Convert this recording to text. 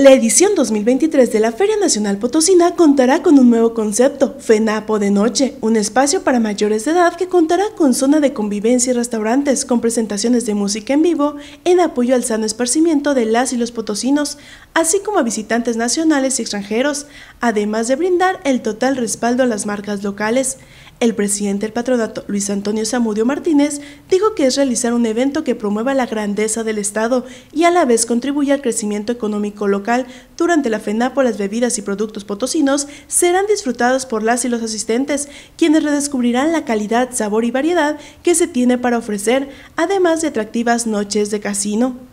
La edición 2023 de la Feria Nacional Potosina contará con un nuevo concepto, FENAPO de Noche, un espacio para mayores de edad que contará con zona de convivencia y restaurantes, con presentaciones de música en vivo, en apoyo al sano esparcimiento de las y los potosinos, así como a visitantes nacionales y extranjeros, además de brindar el total respaldo a las marcas locales. El presidente del patronato, Luis Antonio Zamudio Martínez, dijo que es realizar un evento que promueva la grandeza del Estado y a la vez contribuya al crecimiento económico local. Durante la FENAPO, las bebidas y productos potosinos serán disfrutados por las y los asistentes, quienes redescubrirán la calidad, sabor y variedad que se tiene para ofrecer, además de atractivas noches de casino.